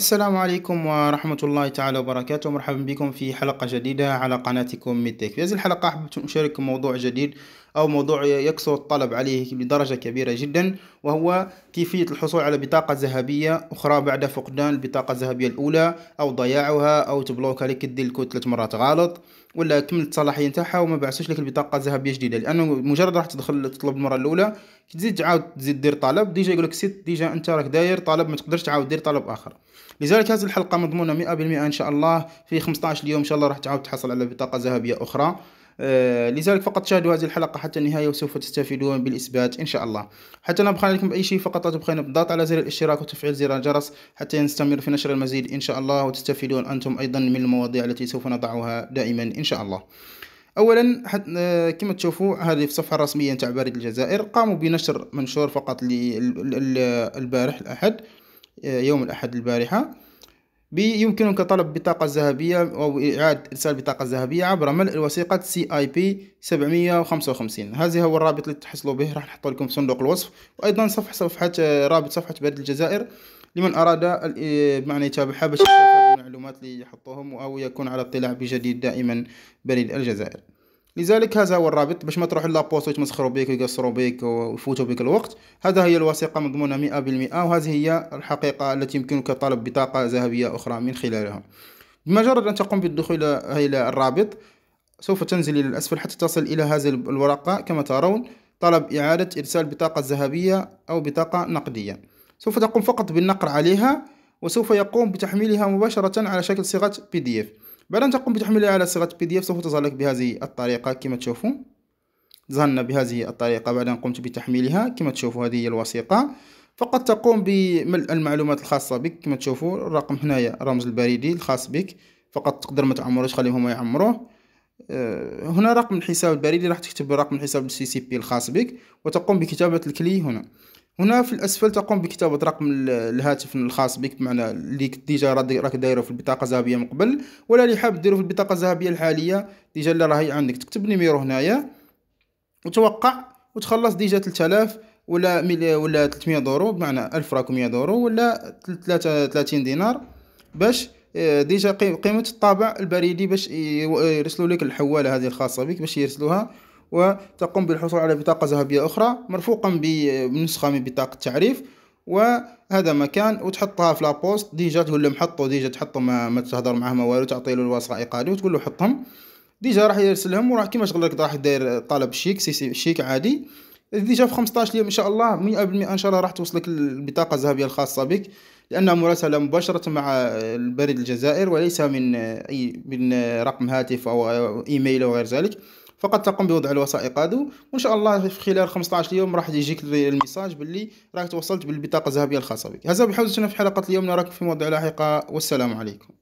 السلام عليكم ورحمة الله تعالى وبركاته مرحبا بكم في حلقة جديدة على قناتكم ميدتك في هذه الحلقة أحب أن أشارككم موضوع جديد أو موضوع يكسر الطلب عليه بدرجة كبيرة جدا وهو كيفية الحصول على بطاقة ذهبية أخرى بعد فقدان البطاقة الذهبية الأولى أو ضياعها أو تبلوك لك دير الكود ثلاث مرات غلط ولا كملت الصلاحية نتاعها وما بعثوش لك البطاقة الذهبية جديدة لأنه مجرد راح تدخل تطلب المرة الأولى تزيد تعاود تزيد دير طلب ديجا يقول لك ديجا أنت راك داير طلب ما تقدرش تعاود دير طلب آخر لذلك هذه الحلقة مضمونة 100% إن شاء الله في 15 يوم إن شاء الله راح تعاود تحصل على بطاقة ذهبية أخرى آه، لذلك فقط شاهدوا هذه الحلقة حتى النهاية وسوف تستفيدون بالإثبات إن شاء الله حتى نبخل عليكم بأي شيء فقط لا تبخلون بالضغط على زر الاشتراك وتفعيل زر الجرس حتى نستمر في نشر المزيد إن شاء الله وتستفيدون أنتم أيضا من المواضيع التي سوف نضعها دائما إن شاء الله اولا حت... آه، كما تشوفوا هذه الصفحه الرسميه تاع بريد الجزائر قاموا بنشر منشور فقط للبارح الاحد يوم الأحد البارحة يمكنك طلب بطاقة ذهبية أو إعادة إرسال بطاقة ذهبية عبر ملء وثيقة سي اي بي 755 هذا هو الرابط اللي تحصلوا به راح نحطه لكم في صندوق الوصف وأيضا صفحة صفحة رابط صفحة بلد الجزائر لمن أراد معنى يتابعها باش يستفاد من المعلومات اللي يحطوهم أو يكون على اطلاع بجديد دائما بريد الجزائر لذلك هذا هو الرابط باش ما تروح لابوست ويتمسخروا بك ويقصروا بك ويفوتوا بك الوقت هذا هي الوثيقه مضمونه 100% وهذه هي الحقيقه التي يمكنك طلب بطاقه ذهبيه اخرى من خلالها بمجرد ان تقوم بالدخول الى الرابط سوف تنزل الى الاسفل حتى تصل الى هذه الورقه كما ترون طلب اعاده ارسال بطاقه ذهبيه او بطاقه نقديه سوف تقوم فقط بالنقر عليها وسوف يقوم بتحميلها مباشره على شكل صيغه بي دي اف بعد أن تقوم بتحميلها على صيغة بي دي إف سوف تظهر لك بهذه الطريقة كما تشوفون ظهرنا بهذه الطريقة بعد أن قمت بتحميلها كما تشوفوا هذه هي الوثيقة فقط تقوم بملء المعلومات الخاصة بك كما تشوفوا الرقم هنايا الرمز البريدي الخاص بك فقط تقدر ما تعمروش خليهم هما يعمروه آه، هنا رقم الحساب البريدي راح تكتب رقم الحساب السي سي بي الخاص بك وتقوم بكتابة الكلي هنا هنا في الأسفل تقوم بكتابة رقم الهاتف الخاص بك بمعنى اللي ديجا راك دايره في البطاقة الذهبية من قبل ولا اللي حاب ديرو في البطاقة الذهبية الحالية ديجا اللي راهي عندك تكتب نيميرو هنايا وتوقع وتخلص ديجا 3000 ولا ميلي ولا 300 دورو بمعنى 1000 راكم 100 دورو ولا 33 دينار باش آه، ديجا قيمة الطابع البريدي باش يرسلوا لك الحوالة هذه الخاصة بك باش يرسلوها وتقوم بالحصول على بطاقة ذهبية أخرى مرفوقا بنسخة من بطاقة تعريف وهذا مكان وتحطها في لابوست ديجا تقول لهم حطوا ديجا تحطهم ما, تهضر معاه ما والو تعطي له الوثائق هذه وتقول له حطهم ديجا راح يرسلهم وراح كيما شغل راح داير طلب شيك سي سي شيك عادي ديجا في 15 يوم ان شاء الله 100% ان شاء الله راح توصلك البطاقه الذهبيه الخاصه بك لانها مراسله مباشره مع البريد الجزائر وليس من اي من رقم هاتف او ايميل او غير ذلك فقط تقوم بوضع الوثائق هادو وان شاء الله في خلال 15 يوم راح يجيك الميساج باللي راك توصلت بالبطاقه الذهبيه الخاصه بك هذا بحوزتنا في حلقه اليوم نراكم في موضوع لاحقه والسلام عليكم